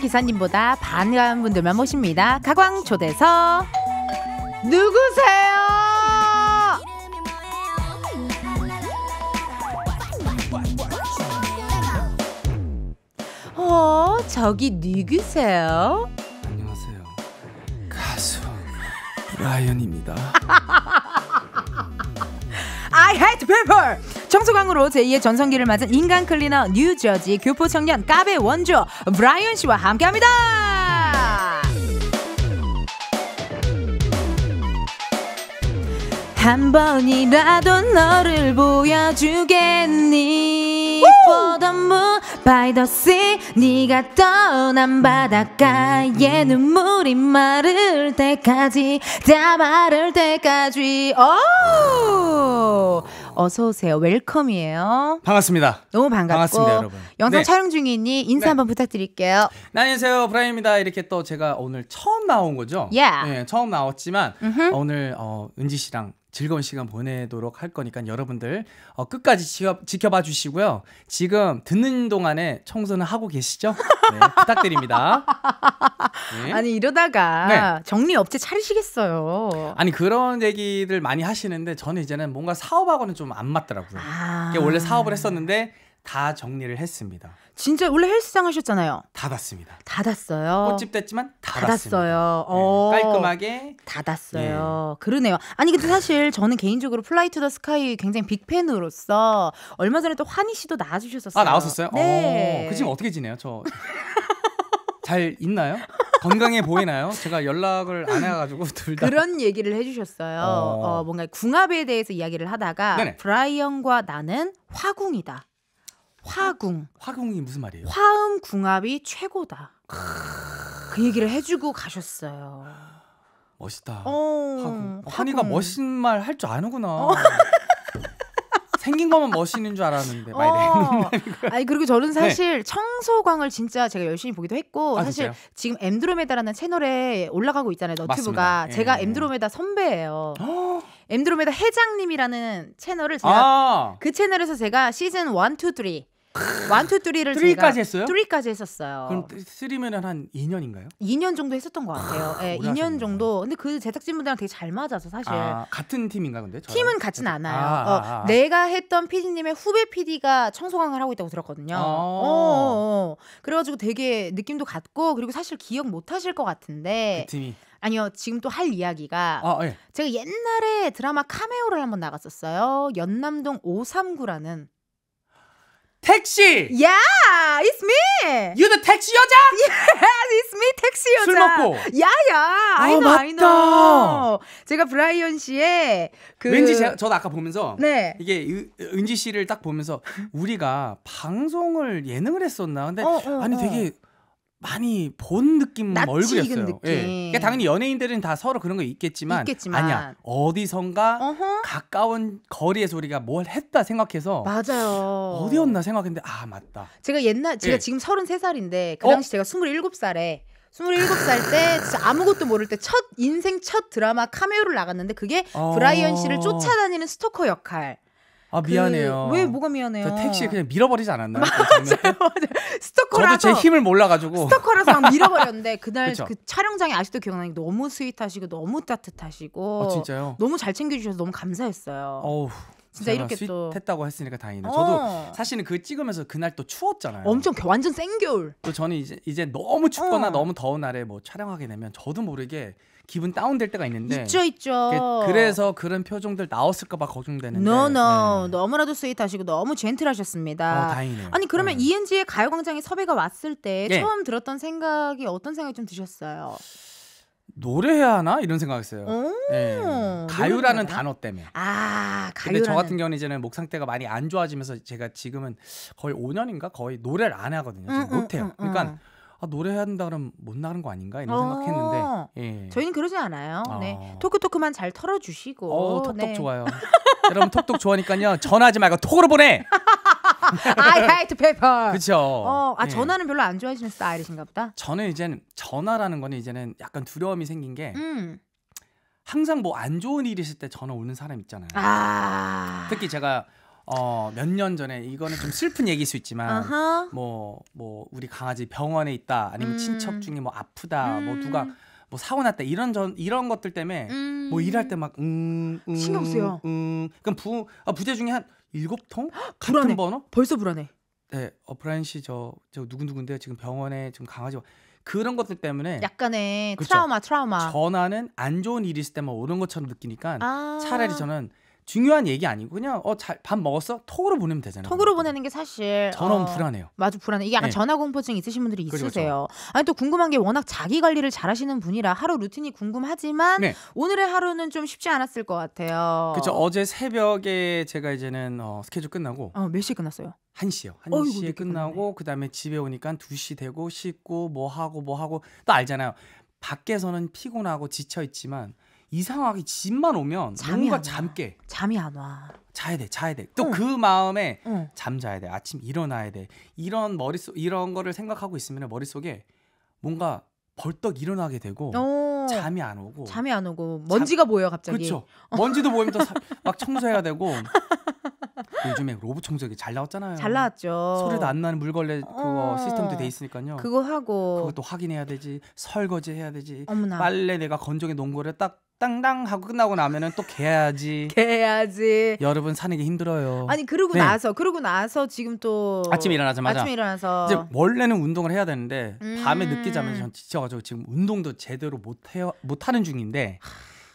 기사님보다 반가운 분들만 모십니다. 가광 초대서 누구세요? 어, 저기 누구세요? 안녕하세요. 가수 라이언입니다. I hate people. 청소광으로 제2의 전성기를 맞은 인간 클리너 뉴저지 교포 청년 까베 원조 브라이언 씨와 함께합니다. 한 번이라도 너를 보여주겠니? For by the sea 네가 떠난 바닷가에 눈물이 마를 때까지 다 마를 때까지 오! Oh! 어서 오세요. 웰컴이에요. 반갑습니다. 너무 반갑고 반갑습니다, 여러분. 영상 네. 촬영 중이니 인사 네. 한번 부탁드릴게요. 네, 안녕하세요, 브라입니다. 이렇게 또 제가 오늘 처음 나온 거죠? 예. Yeah. 네, 처음 나왔지만 음흠. 오늘 어, 은지 씨랑 즐거운 시간 보내도록 할 거니까 여러분들 어, 끝까지 지켜, 봐 주시고요. 지금 듣는 동안에 청소는 하고 계시죠? 네, 부탁드립니다. 네. 아니 이러다가 네. 정리 업체 차리시겠어요. 아니 그런 얘기들 많이 하시는데 저는 이제는 뭔가 사업하고는 좀 좀안 맞더라고요. 아. 원래 사업을 했었는데 다 정리를 했습니다. 진짜 원래 헬스장 하셨잖아요. 닫았습니다. 닫았어요. 꽃집 됐지만 닫았어요 네, 깔끔하게 닫았어요. 네. 그러네요. 아니 근데 사실 저는 개인적으로 플라이 투더 스카이 굉장히 빅 팬으로서 얼마 전에 또 환희 씨도 나와주셨었어요. 아 나왔었어요? 네. 오, 어, 그 지금 어떻게 지내요? 저 잘 있나요? 건강해 보이나요? 제가 연락을 안 해가지고 둘 다. 그런 얘기를 해주셨어요. 어. 어, 뭔가 궁합에 대해서 이야기를 하다가 네네. 브라이언과 나는 화궁이다. 화궁. 화궁이 무슨 말이에요? 화음 궁합이 최고다. 그 얘기를 해주고 가셨어요. 멋있다. 어, 화궁. 어, 그러니까 화궁. 환희가 멋있는 말 할 줄 아는구나. 어. 생긴 것만 멋있는 줄 알았는데 어. 아니 그리고 저는 네. 사실 네. 청소광을 진짜 제가 열심히 보기도 했고 아, 사실 진짜요? 지금 엠드로메다라는 채널에 올라가고 있잖아요 너튜브가 예. 제가 예. 엠드로메다 선배예요. 엠드로메다 회장님이라는 채널을 제가 아~ 그 채널에서 제가 시즌 1, 2, 3 완투 뚜리를 3까지 했어요? 3까지 했었어요. 그럼 3면한 2년인가요? 2년 정도 했었던 것 같아요. 아, 예, 네, 2년 정도. 근데 그 제작진 분들이랑 되게 잘 맞아서 사실. 아, 같은 팀인가 근데? 저랑? 팀은 같진 않아요. 아, 어, 아, 어, 내가 했던 PD님의 후배 PD가 청소강을 하고 있다고 들었거든요. 아. 어, 어, 어, 그래가지고 되게 느낌도 같고 그리고 사실 기억 못 하실 것 같은데. 그 팀이. 아니요 지금 또 할 이야기가 아, 예. 제가 옛날에 드라마 카메오를 한번 나갔었어요 연남동 539라는 택시. Yeah, it's me. You the 택시 여자? Yes, it's me 택시 여자. 술 먹고. 야야. Yeah, yeah. 아, 맞다. I know. 제가 브라이언 씨의 그 왠지 제가, 저도 아까 보면서 네. 이게 은, 은지 씨를 딱 보면서 우리가 방송을 예능을 했었나. 근데 어, 어, 아니 되게 어. 많이 본 느낌 얼굴이었어요. 느낌. 예. 그러니까 당연히 연예인들은 다 서로 그런 거 있겠지만, 있겠지만. 아니야 어디선가 어허? 가까운 거리에서 우리가 뭘 했다 생각해서 맞아요. 어디였나 생각했는데 아 맞다. 제가 옛날 제가 예. 지금 33살인데 그 어? 당시 어? 제가 27살에 27살 때 진짜 아무것도 모를 때 첫 인생 첫 드라마 카메오를 나갔는데 그게 어... 브라이언 씨를 쫓아다니는 스토커 역할. 아 그 미안해요. 그왜 뭐가 미안해요? 택시 그냥 밀어버리지 않았나요? 맞아요. 그 스토커라서 저도 제 힘을 몰라가지고 스토커라서 밀어버렸는데 그날 그촬영장에 그 아직도 기억나는 게 너무 스윗하시고 너무 따뜻하시고 어, 진짜요? 너무 잘 챙겨주셔서 너무 감사했어요. 어우. 진짜 이렇게 또 했다고 했으니까 다행이네요. 어. 저도 사실은 그 찍으면서 그날 또 추웠잖아요. 엄청 완전 쌩겨울. 또 저는 이제 이제 너무 춥거나 어. 너무 더운 날에 뭐 촬영하게 되면 저도 모르게 기분 다운될 때가 있는데 있죠 있죠 그래서 그런 표정들 나왔을까 봐 걱정되는데 no, no. 네. 너무나도 스윗하시고 너무 젠틀하셨습니다 어, 다행이네요 아니 그러면 네. ENG의 가요광장에 섭외가 왔을 때 네. 처음 들었던 생각이 어떤 생각이 좀 드셨어요? 노래해야 하나 이런 생각했어요. 네. 예. 가요라는 단어 때문에. 아, 가요. 근데 저 같은 경우는 이제는 목 상태가 많이 안 좋아지면서 제가 지금은 거의 5년인가 거의 노래를 안 하거든요. 음, 못해요. 음, 음, 그러니까 아, 노래한다 그러면 못 나가는 거 아닌가 이런 어~ 생각했는데 예. 저희는 그러지 않아요. 어. 네. 토크토크만 잘 털어주시고 어, 톡톡 네. 좋아요. 여러분 톡톡 좋아하니까요. 전화하지 말고 톡으로 보내. I hate paper. 그렇죠. 어, 아 예. 전화는 별로 안 좋아하시는 스타일이신가 보다. 저는 이제는 전화라는 거는 이제는 약간 두려움이 생긴 게 음. 항상 뭐 안 좋은 일이 있을 때 전화 오는 사람 있잖아요. 아~ 특히 제가 어, 몇 년 전에 이거는 좀 슬픈 얘기일 수 있지만 뭐뭐 뭐 우리 강아지 병원에 있다 아니면 음. 친척 중에 뭐 아프다 뭐 음. 뭐 누가 뭐 사고 났다 이런 전 이런 것들 때문에 뭐 음. 뭐 일할 때막 음, 음, 신경 쓰여. 음. 그러니까 그럼 부 아, 부재 중에 한 일곱 통 같은 불안해. 번호? 벌써 불안해. 네, 어 브라인 씨저저 누군누군데 지금 병원에 지금 강아지 와- 그런 것들 때문에 약간의 그렇죠. 트라우마 트라우마 전화는 안 좋은 일이 있을 때만 오는 것처럼 느끼니까 아. 차라리 저는 중요한 얘기 아니고 그냥 어밥 먹었어? 톡으로 보내면 되잖아요. 톡으로 보내는 게 사실 전화 어, 불안해요. 맞아 불안해. 이게 약간 네. 전화 공포증 있으신 분들이 그렇죠, 그렇죠. 있으세요. 그렇죠. 아니 또 궁금한 게 워낙 자기 관리를 잘하시는 분이라 하루 루틴이 궁금하지만 네. 오늘의 하루는 좀 쉽지 않았을 것 같아요. 그렇죠. 어제 새벽에 제가 이제는 어, 스케줄 끝나고 어, 몇 시에 끝났어요? 1시요. 1에 어이구, 끝나고 그다음에 집에 오니까 2시 되고 씻고 뭐 하고 뭐 하고 또 알잖아요. 밖에서는 피곤하고 지쳐 있지만 이상하게 집만 오면 잠이 뭔가 잠깨. 잠이 안 와. 자야 돼, 자야 돼. 또그 응. 그 마음에 응. 잠자야 돼. 아침 일어나야 돼. 이런 머릿속 이런 거를 생각하고 있으면 머릿속에 뭔가 벌떡 일어나게 되고 오. 어. 잠이 안 오고 잠이 안 오고 먼지가 잠... 보여 갑자기. 그렇죠. 먼지도 보이면 또 막 청소해야 되고 요즘에 로봇 청소기 잘 나왔잖아요. 잘 나왔죠. 소리도 안 나는 물걸레 그거 어. 시스템도 돼 있으니까요. 그거 하고 그것도 확인해야 되지. 설거지 해야 되지. 어머나. 빨래 내가 건조기 농구를 딱 땅땅 하고 끝나고 나면은 또 개야지. 개야지. 여러분 사는 게 힘들어요. 아니 그러고 네. 나서 그러고 나서 지금 또 아침에 일어나자마자 아침에 일어나서 이제 원래는 운동을 해야 되는데 음. 밤에 늦게 자면 전 지쳐가지고 지금 운동도 제대로 못 해요 못 하는 중인데.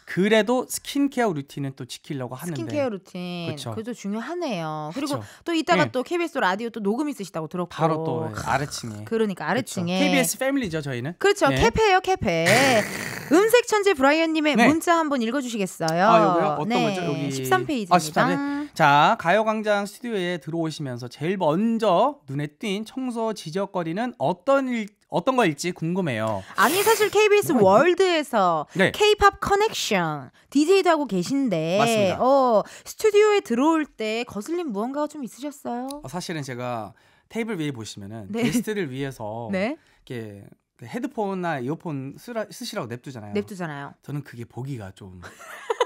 그래도 스킨케어 루틴은 또 지키려고 하는데 스킨케어 루틴 그쵸. 그것도 중요하네요. 그리고 또 이따가 네. 또 KBS 라디오 또 녹음 있으시다고 들었고 바로 또 예, 아래층에 그러니까 아래층에 그쵸. KBS 패밀리죠 저희는 그렇죠 네. 캐페예요 캐페 음색 천재 브라이언님의 네. 문자 한번 읽어주시겠어요? 아 여기요 어떤 네. 거죠 여기 13페이지입니다. 아, 페이지자 가요광장 스튜디오에 들어오시면서 제일 먼저 눈에 띈 청소 지적거리는 어떤 일 어떤 거일지 궁금해요. 아니 사실 KBS 뭐, 뭐? 월드에서 네. K-팝 커넥션 DJ도 하고 계신데 맞습니다. 어, 스튜디오에 들어올 때 거슬린 무언가가 좀 있으셨어요? 어, 사실은 제가 테이블 위에 보시면은 네. 게스트를 위해서 네? 이렇게 그 헤드폰이나 이어폰 쓰라, 쓰시라고 냅두잖아요. 냅두잖아요. 저는 그게 보기가 좀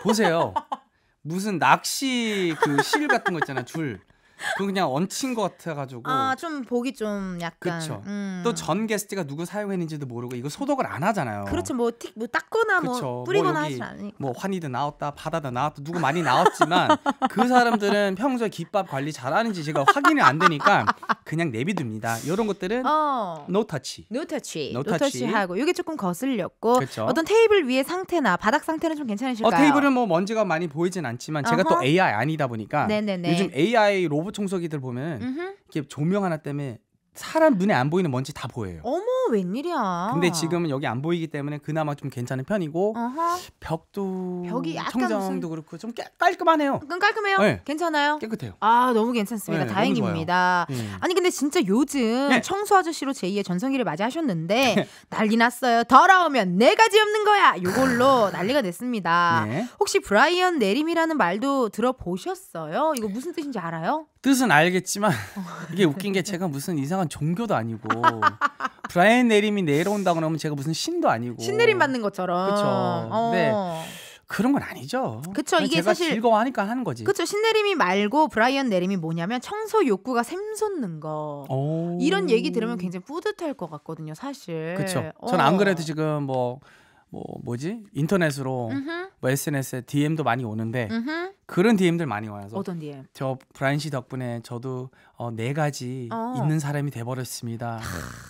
보세요. 무슨 낚시 그 실 같은 거 있잖아요. 줄 그건 그냥 얹힌 것 같아가지고. 아, 좀 보기 좀 약간. 그쵸. 음. 또전 게스트가 누구 사용했는지도 모르고 이거 소독을 안 하잖아요. 그렇죠. 뭐, 틱, 뭐 닦거나 뭐 그쵸. 뭐 뿌리거나 하지 않으니까. 뭐환희도 나왔다, 바다도 나왔다, 누구 많이 나왔지만 그 사람들은 평소에 기밥 관리 잘하는지 제가 확인이 안 되니까 그냥 내비둡니다. 이런 것들은 어. 노 터치. 노 터치. 노 터치 하고 이게 조금 거슬렸고 그쵸. 어떤 테이블 위의 상태나 바닥 상태는 좀 괜찮으실까요? 어, 테이블은 뭐 먼지가 많이 보이진 않지만 제가 어허. 또 AI 아니다 보니까 네네네. 요즘 AI 로봇 로봇 청소기들 보면 이게 조명 하나 때문에 사람 눈에 안 보이는 먼지 다 보여요. 어머 웬일이야. 근데 지금은 여기 안 보이기 때문에 그나마 좀 괜찮은 편이고 어허. 벽도 벽이 약간 청정도 무슨... 그렇고 좀 깨, 깔끔하네요. 어, 그럼 깔끔해요. 네. 괜찮아요. 깨끗해요. 아 너무 괜찮습니다. 네, 다행입니다. 너무 음. 아니 근데 진짜 요즘 네. 청소 아저씨로 제2의 전성기를 맞이하셨는데 네. 난리 났어요. 더러우면 내가 네 지없는 거야. 요걸로 난리가 됐습니다. 네. 혹시 브라이언 내림이라는 말도 들어보셨어요? 이거 무슨 뜻인지 알아요? 뜻은 알겠지만 어. 이게 웃긴 게 제가 무슨 이상한 종교도 아니고 브라이언 내림이 내려온다 그러면 제가 무슨 신도 아니고 신내림 받는 것처럼 그렇죠. 어. 네. 그런 건 아니죠. 그렇죠. 이게 제가 사실 즐거워하니까 하는 거지. 그렇죠. 신내림이 말고 브라이언 내림이 뭐냐면 청소 욕구가 샘솟는 거. 오. 이런 얘기 들으면 굉장히 뿌듯할 것 같거든요, 사실. 그렇죠. 전안 어. 그래도 지금 뭐뭐 뭐지 인터넷으로 뭐 SNS에 DM도 많이 오는데 음흠. 그런 DM들 많이 와서 어떤 DM? 저 브라인 씨 덕분에 저도 어, 네 가지 어. 있는 사람이 돼버렸습니다.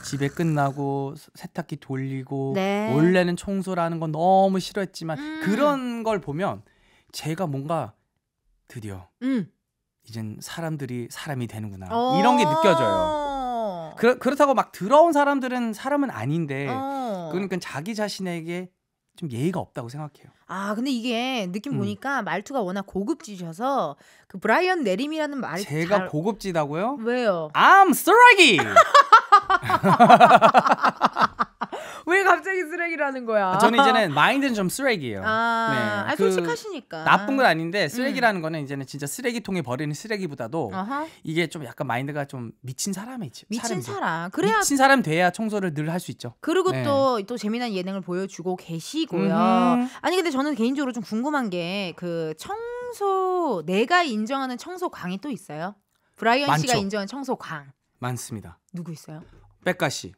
집에 끝나고 세탁기 돌리고 네. 원래는 청소라는 건 너무 싫어했지만 음. 그런 걸 보면 제가 뭔가 드디어 음. 이젠 사람들이 사람이 되는구나 어. 이런 게 느껴져요. 그렇, 그렇다고 막 들어온 사람들은 사람은 아닌데 어. 어. 그러니까 자기 자신에게 좀 예의가 없다고 생각해요. 아 근데 이게 느낌 음. 보니까 말투가 워낙 고급지셔서 그 브라이언 내림이라는 말이 제가 잘... 고급지다고요? 왜요? I'm 쓰레기. 왜 갑자기 쓰레기라는 거야? 아, 저는 이제는 마인드는 좀 쓰레기예요. 아, 네. 아그 솔직하시니까. 나쁜 건 아닌데 음. 쓰레기라는 음. 거는 이제는 진짜 쓰레기통에 버리는 쓰레기보다도 아하. 이게 좀 약간 마인드가 좀 미친 사람이지. 미친 사람 그래야 미친 사람 돼야 청소를 늘 할 수 있죠. 그리고 또또 네. 또 재미난 예능을 보여주고 계시고요. 음. 아니 근데 저는 개인적으로 좀 궁금한 게 그 청소 내가 인정하는 청소광이 또 있어요? 브라이언 많죠. 씨가 인정한 청소광. 많습니다. 누구 있어요? 백가 씨.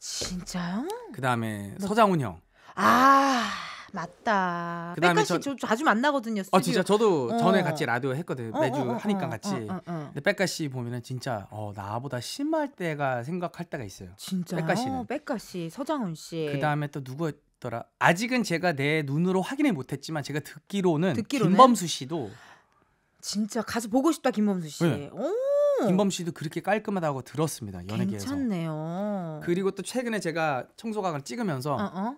진짜요? 그 다음에 뭐... 서장훈 형. 아 맞다. 백한 씨 저... 자주 만나거든요. 어, 스튜디오. 아 진짜 저도 어. 전에 같이 라디오 했거든 어, 어, 매주 어, 어 하니까 같이. 근데 백가 씨 보면은 진짜 어 나보다 심할 때가 생각할 때가 있어요. 진짜. 백가 씨는. 백가 씨, 서장훈 씨. 그 다음에 또 누구? 였 더라 아직은 제가 내 눈으로 확인을 못했지만 제가 듣기로는, 듣기로는? 김범수 씨도 진짜 가서 보고 싶다 김범수 씨. 네. 오. 김범 씨도 그렇게 깔끔하다고 들었습니다. 연예계에서. 괜찮네요. 그리고 또 최근에 제가 청소각을 찍으면서 어어? 어?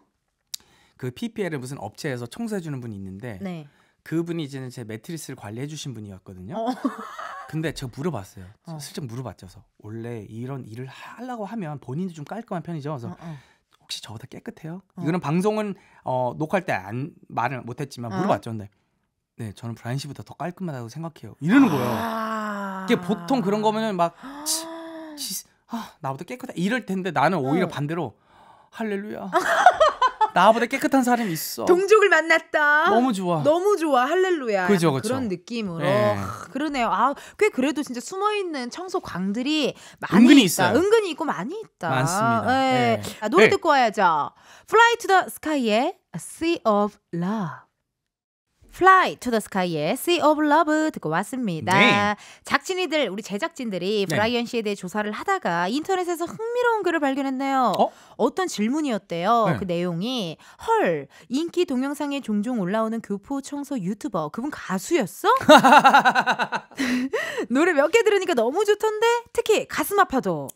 그 PPL을 무슨 업체에서 청소해주는 분이 있는데 네. 그분이 이제는 제 매트리스를 관리해주신 분이었거든요. 어. 근데 제가 물어봤어요. 어. 슬쩍 물어봤죠. 그래서 원래 이런 일을 하려고 하면 본인도 좀 깔끔한 편이죠. 그래서 어어. 어. 혹시 저보다 깨끗해요? 어. 이거는 방송은 어, 녹화할 때 안 말을 못했지만 물어봤죠. 근데 네, 저는 브라인 씨보다 더 깔끔하다고 생각해요. 이러는 아~ 거예요. 이게 보통 그런 거면막 치, 치, 아, 나보다 깨끗해 이럴 텐데 나는 오히려 어. 반대로 할렐루야. 나보다 깨끗한 사람이 있어. 동족을 만났다. 너무 좋아. 너무 좋아. 할렐루야. 그죠, 그죠. 그런 느낌으로. 예. 아, 그러네요. 아, 꽤 그래도 진짜 숨어 있는 청소 광들이 많이 은근히 있다. 있어요. 은근히 있고 많이 있다. 많습니다. 예. 예. 아, 노래 예. 듣고 와야죠. Fly to the Sky의 Sea of Love. Fly to the Sky의 Sea of Love 듣고 왔습니다. 네. 작진이들 우리 제작진들이 네. 브라이언 씨에 대해 조사를 하다가 인터넷에서 흥미로운 글을 발견했네요. 어? 떤 질문이었대요. 네. 그 내용이 헐 인기 동영상에 종종 올라오는 교포 청소 유튜버 그분 가수였어? 노래 몇 개 들으니까 너무 좋던데 특히 가슴 아파도.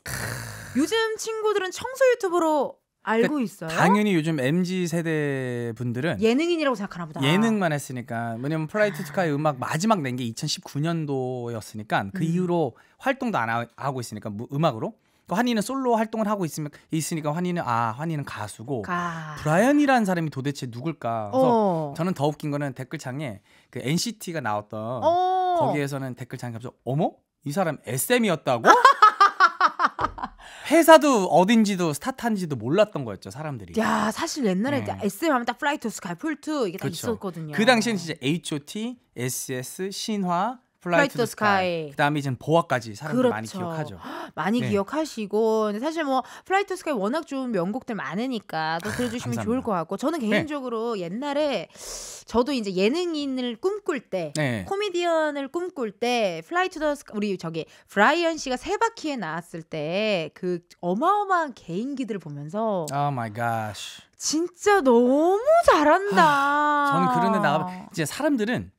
요즘 친구들은 청소 유튜버로 알고 그러니까 있어요. 당연히 요즘 MZ 세대 분들은 예능인이라고 생각하나 보다. 예능만 했으니까 왜냐면 플라이트 아. 스카이 음악 마지막 낸 게 2019년도였으니까 그 음. 이후로 활동도 안 하고 있으니까 음악으로 환희는 그 솔로 활동을 하고 있으면 있으니까 환희는 아 환희는 가수고 아. 브라이언이라는 사람이 도대체 누굴까? 그래서 어. 저는 더 웃긴 거는 댓글창에 그 NCT가 나왔던 어. 거기에서는 댓글창에 갑자기 어머 이 사람 SM이었다고? 회사도 어딘지도 스타트한지도 몰랐던 거였죠 사람들이. 야 사실 옛날에 네. 음. 그 SM 하면 딱 플라이토스, 갈폴투 이게 다 그쵸. 있었거든요. 그당시에는 진짜 H.O.T, S.S, 신화, 플라이 투 스카이. 그다음에 이제 보아까지 사람들 그렇죠. 많이 기억하죠. 많이 네. 기억하시고 사실 뭐 플라이 투 스카이 워낙 좀 명곡들 많으니까 또 들어주시면 좋을 것 같고 저는 네. 개인적으로 네. 옛날에 저도 이제 예능인을 꿈꿀 때 네. 코미디언을 꿈꿀 때 플라이 투더 스카이 우리 저기 브라이언 씨가 세 바퀴에 나왔을 때 그 어마어마한 개인기들을 보면서 오 마이 갓. 진짜 너무 잘한다. 저는 그런데 나가 이제 사람들은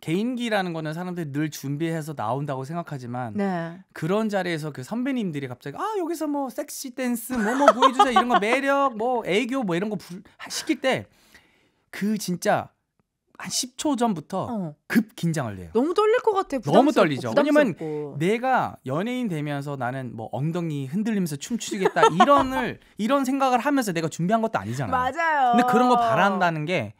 개인기라는 거는 사람들이 늘 준비해서 나온다고 생각하지만 네. 그런 자리에서 그 선배님들이 갑자기 아 여기서 뭐 섹시 댄스 뭐뭐 뭐 보여주자 이런 거 매력 뭐 애교 뭐 이런 거 부, 시킬 때 그 진짜 한 10초 전부터 어. 급 긴장을 해요. 너무 떨릴 것 같아. 부담스럽고, 너무 떨리죠. 왜냐면 내가 연예인 되면서 나는 뭐 엉덩이 흔들리면서 춤추겠다 이런을 이런 생각을 하면서 내가 준비한 것도 아니잖아. 맞아요. 근데 그런 거 바란다는 게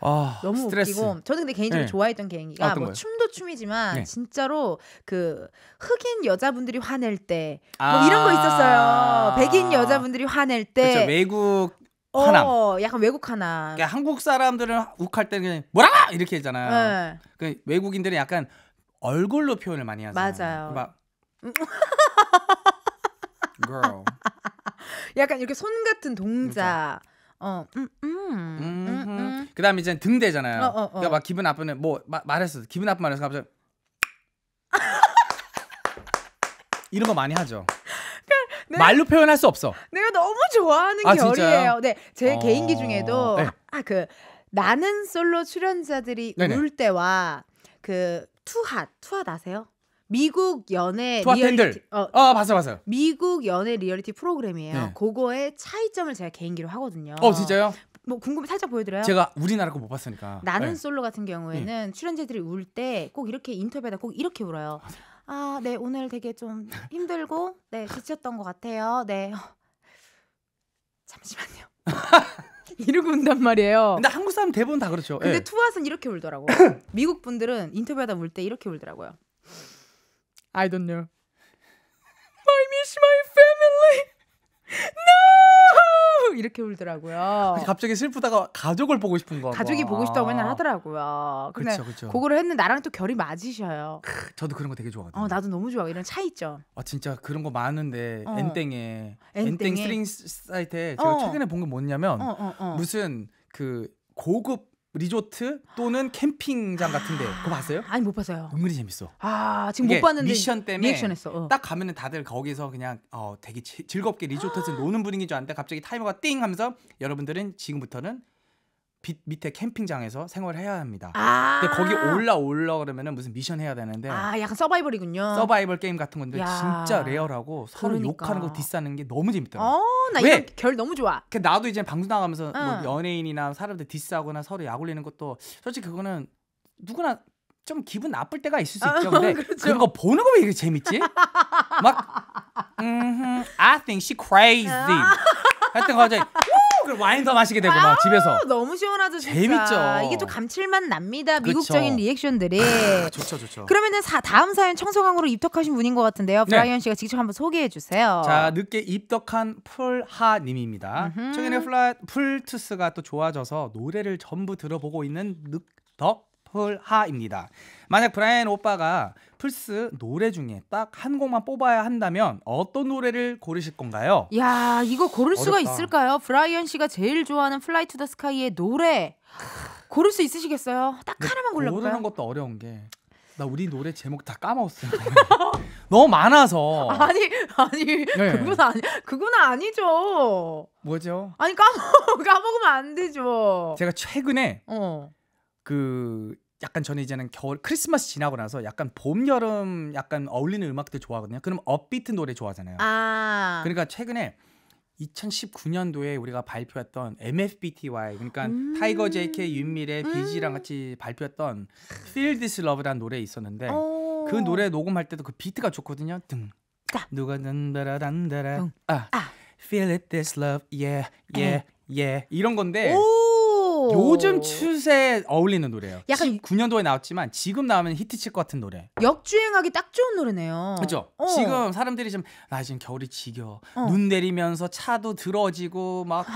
아, 너무 스트레스. 웃기고 저는 근데 개인적으로 네. 좋아했던 개인기가 아, 뭐 거예요? 춤도 춤이지만 네. 진짜로 그 흑인 여자분들이 화낼 때뭐 아~ 이런 거 있었어요. 백인 여자분들이 화낼 때 그쵸, 외국 하남. 어, 약간 외국 하나. 그러니까 한국 사람들은 욱할 때는 그냥 뭐라 이렇게 했잖아요. 네. 그러니까 외국인들은 약간 얼굴로 표현을 많이 하잖아요. 맞아요. 그러니까 막 girl. 약간 이렇게 손 같은 동작. 그러 어, 음 음, 음, 음, 음, 그다음에 이제 등대잖아요. 어, 어, 어. 그러니까 막 기분 나쁜 뭐 마, 말했어. 기분 나쁜 말해서 갑자기 이런 거 많이 하죠. 그러니까 네. 말로 표현할 수 없어. 내가 너무 좋아하는 아, 결이에요. 네, 제 어... 개인기 중에도 네. 아그 아, 나는 솔로 출연자들이 네울 때와 그 투핫 투핫 아세요? 미국 연애 리얼리티 어, 아, 봤어요, 봤어요. 미국 연애 리얼리티 프로그램이에요. 네. 그거의 차이점을 제가 개인기로 하거든요. 어, 진짜요? 뭐 궁금해 살짝 보여드려요? 제가 우리나라 거 못 봤으니까. 나는 네. 솔로 같은 경우에는 네. 출연자들이 울 때 꼭 이렇게 인터뷰에다 꼭 이렇게 울어요. 아, 네 오늘 되게 좀 힘들고 네 지쳤던 것 같아요. 네 잠시만요. 이러고 운단 말이에요. 근데 한국 사람 대부분 다 그렇죠. 근데 네. 예. 투아스는 이렇게 울더라고. 미국 분들은 인터뷰하다 울 때 이렇게 울더라고요. I don't know. I miss my family. No! 이렇게 울더라고요. 갑자기 슬프다가 가족을 보고 싶은 거. 가족이 뭐. 보고 싶다고 아. 맨날 하더라고요. 그렇죠, 그렇죠쵸 그거를 했는데 나랑 또 결이 맞으셔요. 크, 저도 그런 거 되게 좋아하거든요. 어, 나도 너무 좋아. 이런 차이점. 아, 진짜 그런 거 많은데 어. 엔땡에 엔땡 스트링 사이트에 제가 어. 최근에 본 게 뭐냐면 어, 어, 어, 무슨 그 고급 리조트 또는 캠핑장 같은데 그거 봤어요? 아니 못 봤어요. 은근히 재밌어. 아 지금 못 봤는데 미션 때문에 리액션했어. 어. 딱 가면은 다들 거기서 그냥 어 되게 즐겁게 리조트에서 아. 노는 분위기인 줄알는데 갑자기 타이머가 띵 하면서 여러분들은 지금부터는 빛 밑에 캠핑장에서 생활해야 합니다. 아~ 근데 거기 올라 올라 그러면은 무슨 미션 해야 되는데 아 약간 서바이벌이군요. 서바이벌 게임 같은 건데 진짜 레어라고 서로 그러니까. 욕하는 거 디스하는 게 너무 재밌더라고. 어나 이런 결 너무 좋아. 그 나도 이제 방송 나가면서 뭐 응. 뭐 연예인이나 사람들 디스하거나 서로 약 올리는 것도 솔직히 그거는 누구나 좀 기분 나쁠 때가 있을 수 아, 있죠. 근데 그렇죠. 런거 보는 거왜 이렇게 재밌지? 막 mm-hmm, I think she crazy. 아. 하여튼 갑자기 그럼 와인 더 마시게 되고 막 집에서. 너무 시원하죠. 진짜. 재밌죠. 이게 좀 감칠맛 납니다. 미국적인 그쵸. 리액션들이. 아, 좋죠, 좋죠. 그러면은 사, 다음 사연 청소강으로 입덕하신 분인 것 같은데요. 네. 브라이언 씨가 직접 한번 소개해 주세요. 자 늦게 입덕한 풀하님입니다. 음흠. 최근에 플라, 풀투스가 또 좋아져서 노래를 전부 들어보고 있는 늑덕 펄하입니다. 만약 브라이언 오빠가 플스 노래 중에 딱 한 곡만 뽑아야 한다면 어떤 노래를 고르실 건가요? 야 이거 고를 어렵다. 수가 있을까요? 브라이언 씨가 제일 좋아하는 플라이 투더 스카이의 노래 고를 수 있으시겠어요? 딱 하나만 골라볼까요? 고르는 것도 어려운 게 나 우리 노래 제목 다 까먹었어요. 너무 많아서. 아니 아니 네. 그건 아니 그건 아니죠. 뭐죠? 아니 까먹 까먹으면 안 되죠. 제가 최근에 어. 그 약간 저는 이제는 겨울 크리스마스 지나고 나서 약간 봄 여름 약간 어울리는 음악들 좋아하거든요. 그럼 업비트 노래 좋아하잖아요. 아. 그러니까 최근에 2019년도에 우리가 발표했던 MFBTY 그러니까 음. 타이거 JK 윤미래 음. 비지랑 같이 발표했던 Feel This Love라는 노래 있었는데 오. 어. 그 노래 녹음할 때도 그 비트가 좋거든요. 등 누가 든다라란다라 아. 아. Feel it h i s love yeah yeah 음. yeah 이런 건데 오. 요즘 추세에 어울리는 노래예요. 약간 9년도에 나왔지만 지금 나오면 히트칠 것 같은 노래. 역주행하기 딱 좋은 노래네요. 그렇죠. 어. 지금 사람들이 좀아 지금 겨울이 지겨. 어. 눈 내리면서 차도 들어지고 막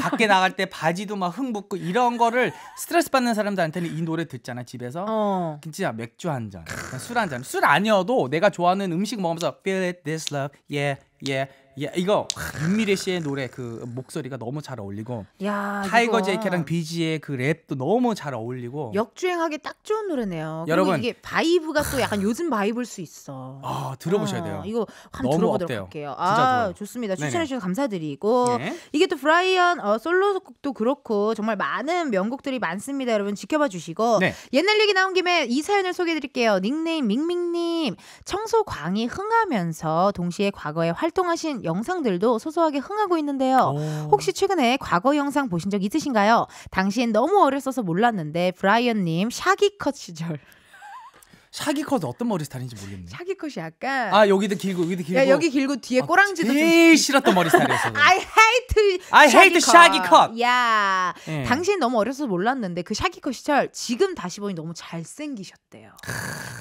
밖에 나갈 때 바지도 막 흥붙고 이런 거를 스트레스 받는 사람들한테는 이 노래 듣잖아 집에서. 어. 진짜 맥주 한 잔, 술 한 잔. 술 아니어도 내가 좋아하는 음식 먹으면서 Feel it, this love, yeah, yeah. 예, 이거 윤미래 씨의 노래 그 목소리가 너무 잘 어울리고 야, 타이거 이거. 제이케랑 비지의 그 랩도 너무 잘 어울리고 역주행하기 딱 좋은 노래네요. 여러분 이게 바이브가 또 약간 요즘 바이브일 수 있어. 아 들어보셔야 아, 돼요. 아, 이거 한번 들어보도록 어때요. 할게요. 아 좋습니다. 추천해 주셔서 감사드리고 네. 이게 또 브라이언 어, 솔로곡도 그렇고 정말 많은 명곡들이 많습니다. 여러분 지켜봐 주시고 네. 옛날 얘기 나온 김에 이 사연을 소개해드릴게요. 닉네임 밍밍님 청소 광이 흥하면서 동시에 과거에 활동하신 영상들도 소소하게 흥하고 있는데요. 오. 어. 혹시 최근에 과거 영상 보신 적 있으신가요? 당시엔 너무 어렸어서 몰랐는데 브라이언님 샤기컷 시절 샤기 컷은 어떤 머리 스타일인지 모르겠네. 샤기 컷이 약간 아 여기도 길고 여기도 길고 야, 여기 길고 뒤에 아, 꼬랑지도 제일 좀... 싫었던 머리 스타일이었어. I hate I hate 샤기 컷. 야 예. 당신 너무 어려서 몰랐는데 그 샤기 컷 시절 지금 다시 보니 너무 잘생기셨대요.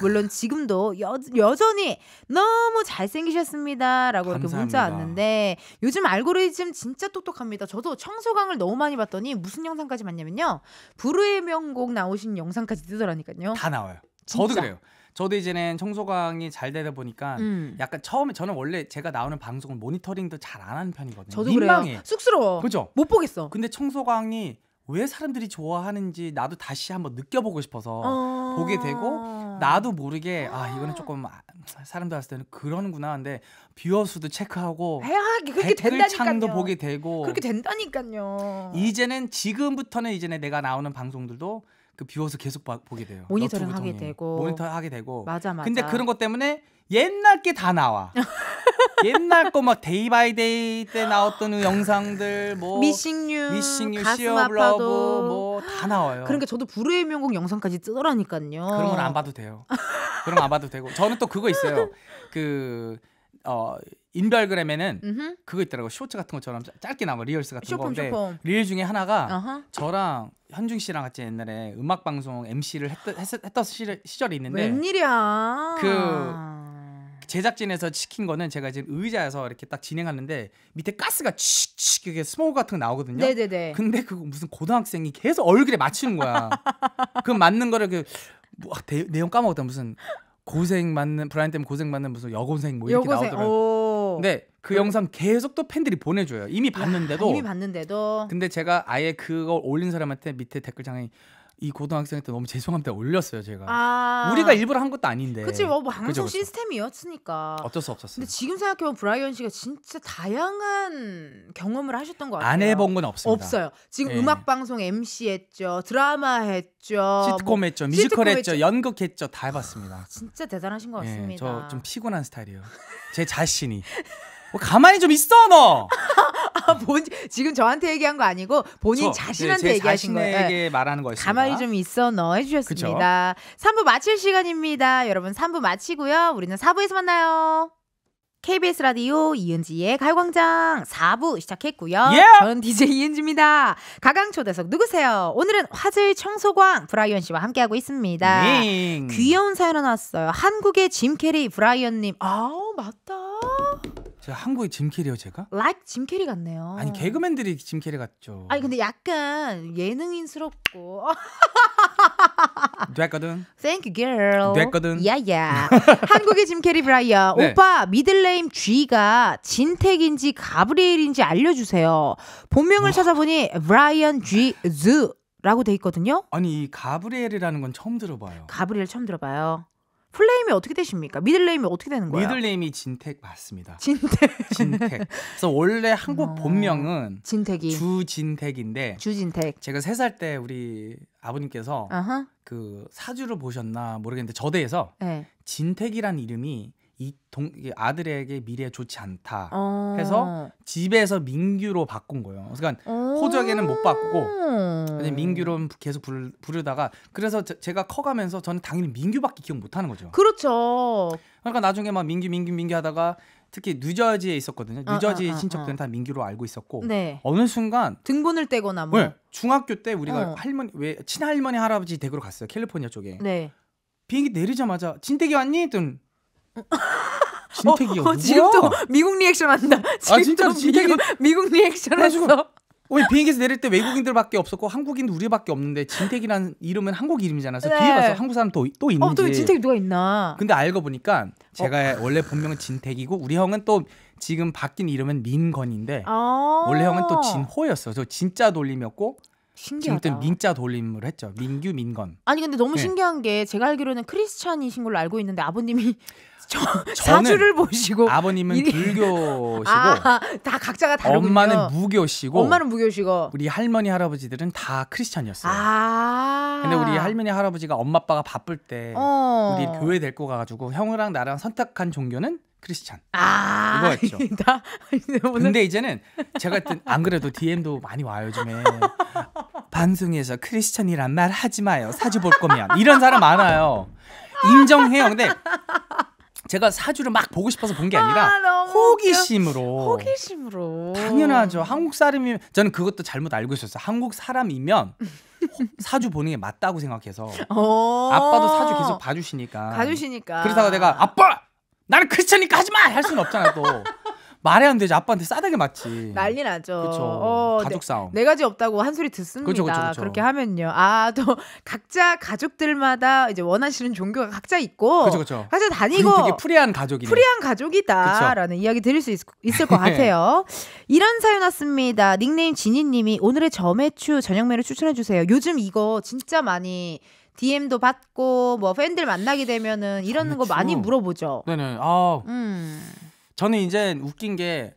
물론 지금도 여, 여전히 너무 잘생기셨습니다라고 이렇게 문자 왔는데 요즘 알고리즘 진짜 똑똑합니다. 저도 청소강을 너무 많이 봤더니 무슨 영상까지 봤냐면요. 불후의 명곡 나오신 영상까지 뜨더라니까요. 다 나와요. 저도 그래요. 저도 이제는 청소광이 잘 되다 보니까 음. 약간 처음에 저는 원래 제가 나오는 방송은 모니터링도 잘 안 하는 편이거든요. 저도 민망해. 그래요. 쑥스러워. 그죠? 못 보겠어. 근데 청소광이 왜 사람들이 좋아하는지 나도 다시 한번 느껴보고 싶어서 어... 보게 되고 나도 모르게 아 이거는 조금 아, 사람들 봤을 때는 그러는구나 하는데 뷰어 수도 체크하고 해야 그렇게 된다 창도 보게 되고 그렇게 된다니까요. 이제는 지금부터는 이제는 내가 나오는 방송들도 그 비워서 계속 봐, 보게 돼요. 모니터링 하게 되고 모니터 하게 되고 맞아 맞아. 근데 그런 것 때문에 옛날 게 다 나와. 옛날 거 막 데이 바이 데이 때 나왔던 그 영상들 뭐 미싱유 미싱유 시어블러브 뭐다 나와요. 그러니까 저도 불후의 명곡 영상까지 뜨더라니까요. 그런 건 안 봐도 돼요. 그런 거안 봐도 되고 저는 또 그거 있어요. 그어 인별그램에는 음흠. 그거 있더라고 쇼츠 같은 것처럼 짧게 나온 거 리얼스 같은 쇼폼, 건데 쇼폼. 릴 중에 하나가 어허. 저랑 현중 씨랑 같이 옛날에 음악 방송 MC를 했던, 했던 시절이 있는데 웬일이야 그 제작진에서 시킨 거는 제가 지금 의자에서 이렇게 딱 진행하는데 밑에 가스가 칙칙 이게 스모그 같은 거 나오거든요. 네네네. 근데 그거 무슨 고등학생이 계속 얼굴에 맞추는 거야. 그 맞는 거를 그 뭐, 아, 내용 까먹었다 무슨 고생 받는 브라이언 때문에 고생 받는 무슨 여고생 뭐 이렇게 나오더라고요. 근데 그 그래. 영상 계속 또 팬들이 보내줘요. 이미 아, 봤는데도. 아, 이미 봤는데도. 근데 제가 아예 그걸 올린 사람한테 밑에 댓글창에 이 고등학생 때 너무 죄송합니다 올렸어요 제가 아~ 우리가 일부러 한 것도 아닌데 그치 뭐, 뭐 방송 그쵸, 그쵸. 시스템이었으니까 어쩔 수 없었어요 근데 지금 생각해보면 브라이언 씨가 진짜 다양한 경험을 하셨던 것 같아요 안 해본 건 없습니다 없어요 지금 예. 음악방송 MC 했죠 드라마 했죠 시트콤 뭐, 했죠 뮤지컬 시트콤 했죠, 했죠 연극 했죠 다 해봤습니다 아, 진짜 대단하신 것 예, 같습니다 예, 저좀 피곤한 스타일이에요 제 자신이 뭐 가만히 좀 있어 너. 아, 본, 지금 저한테 얘기한 거 아니고 본인 저, 자신한테 네, 얘기하신 거예요. 자신에게 네. 말하는 거였습니다. 가만히 좀 있어 너 해주셨습니다. 그쵸? 3부 마칠 시간입니다. 여러분 3부 마치고요. 우리는 4부에서 만나요. KBS 라디오 이은지의 가요광장 4부 시작했고요. Yeah! 예! 저는 DJ 이은지입니다. 가강 초대석 누구세요? 오늘은 화질 청소광 브라이언 씨와 함께하고 있습니다. 링. 네. 귀여운 사연 하나 왔어요. 한국의 짐 캐리 브라이언님. 아우 맞다. 저 한국의 짐 캐리요 제가? Like 짐 캐리 같네요. 아니 개그맨들이 짐 캐리 같죠. 아니 근데 약간 예능인스럽고. 됐거든. Thank you, girl. 됐거든. 야야. 한국의 짐 캐리 브라이어. 네. 오빠 미들네임 G가 진택인지 가브리엘인지 알려주세요. 본명을 와. 뭐. 찾아보니 브라이언 G 즈라고 돼 있거든요. 아니 이 가브리엘이라는 건 처음 들어봐요. 가브리엘 처음 들어봐요. 플레임이 어떻게 되십니까? 미들네임이 어떻게 되는 거예요? 미들네임이 진택 맞습니다. 진택. 진택. 그래서 원래 한국 아, 본명은 진택이 주진택인데 주진택. 제가 세 살 때 우리 아버님께서 uh-huh. 그 사주를 보셨나 모르겠는데 저대에서 네. 진택이란 이름이 이 동, 아들에게 미래에 좋지 않다 어. 해서 집에서 민규로 바꾼 거예요. 그러니까 어. 호적에는 못 바꾸고 민규로 계속 부르, 부르다가 그래서 제, 가 커가면서 저는 당연히 민규밖에 기억 못하는 거죠. 그렇죠. 그러니까 나중에 막 민규 민규 민규 하다가 특히 뉴저지에 있었거든요. 아, 뉴저지 아, 아, 아, 친척들은 다 민규로 알고 있었고 네. 어느 순간 등본을 떼거나 뭐 네, 중학교 때 우리가 어. 할머니 왜 친할머니 할아버지 댁으로 갔어요 캘리포니아 쪽에. 네. 비행기 내리자마자 진댁이 왔니? 했더니 진택이요. 어, 어, 지금 또 미국 리액션 한다. 아 진짜 진택이 뭐 미국, 리액션 했어. 우리 비행기에서 내릴 때 외국인들밖에 없었고 한국인 우리밖에 없는데 진택이라는 이름은 한국 이름이잖아요. 그래서 네. 뒤에 가서 한국 사람 또, 또 어, 있는지. 어, 또 진택이 누가 있나. 근데 알고 보니까 어. 제가 어. 원래 본명은 진택이고 우리 형은 또 지금 바뀐 이름은 민건인데 아~ 원래 형은 또 진호였어. 저 진짜 돌림이었고 신기하다. 그때 민자 돌림을 했죠. 민규 민건. 아니 근데 너무 네. 신기한 게 제가 알기로는 크리스찬이신 걸로 알고 있는데 아버님이 저, 사주를 보시고 아버님은 이리... 불교시고 아, 다 각자가 다르군 엄마는 무교시고 엄마는 무교시고 우리 할머니 할아버지들은 다 크리스찬이었어요. 아~ 근데 우리 할머니 할아버지가 엄마 아빠가 바쁠 때 어~ 우리 교회 데리고 가가지고 형이랑 나랑 선택한 종교는 크리스찬. 아, 이거였죠. 나, 근데 이제는 제가 했던 안 그래도 DM도 많이 와요, 요즘에. 방송에서 크리스천이란 말 하지 마요. 사주 볼 거면. 이런 사람 많아요. 인정해요. 근데 제가 사주를 막 보고 싶어서 본 게 아, 아니라 아, 호기심으로 호기심으로 당연하죠. 한국 사람이면 저는 그것도 잘못 알고 있었어요. 한국 사람이면 사주 보는 게 맞다고 생각해서 어. 아빠도 사주 계속 봐주시니까 봐주시니까 그러다가 내가 아빠 나는 크리스천이니까 하지 마 할 수는 없잖아 요또 말이 안 되지. 아빠한테 싸대기 맞지. 난리 나죠. 그쵸. 어, 가족 네. 싸움. 네, 네 가지 없다고 한 소리 듣습니다. 그쵸, 그쵸, 그쵸. 그렇게 하면요. 아, 또 각자 가족들마다 이제 원하시는 종교가 각자 있고 그쵸, 그 각자 다니고 되게 프리한 가족이 프리한 가족이다라는 이야기 드릴 수 있, 을것 같아요. 이런 사연 왔습니다. 닉네임 진이 님이 오늘의 점매추 저녁 메뉴 추천해 주세요. 요즘 이거 진짜 많이 DM도 받고 뭐 팬들 만나게 되면은 이런 거 많이 물어보죠. 네네. 아. 음. 저는 이제 웃긴 게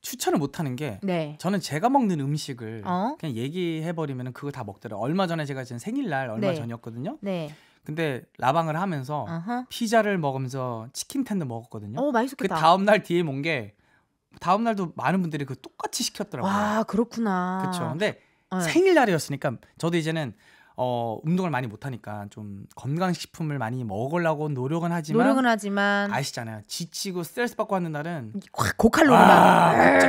추천을 못 하는 게 네. 저는 제가 먹는 음식을 어? 그냥 얘기해 버리면 그거 다 먹더라고요. 얼마 전에 제가 지금 생일날 얼마 네. 전이었거든요. 네. 근데 라방을 하면서 어허. 피자를 먹으면서 치킨 텐더 먹었거든요. 어, 맛있었겠다. 그 다음 날 뒤에 온게 다음 날도 많은 분들이 그 똑같이 시켰더라고요. 와, 그렇구나. 그렇죠. 근데 네. 생일날이었으니까 저도 이제는 어, 운동을 많이 못하니까 좀 건강식품을 많이 먹으려고 노력은 하지만 노력은 하지만 아시잖아요. 지치고 스트레스 받고 하는 날은 고칼로리만